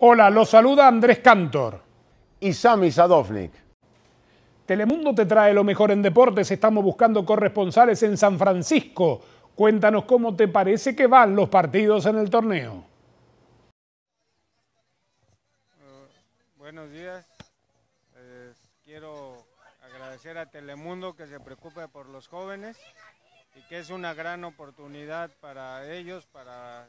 Hola, los saluda Andrés Cantor. Y Sami Sadovnik. Telemundo te trae lo mejor en deportes. Estamos buscando corresponsales en San Francisco. Cuéntanos cómo te parece que van los partidos en el torneo. Eh, buenos días. quiero agradecer a Telemundo que se preocupe por los jóvenes y que es una gran oportunidad para ellos, para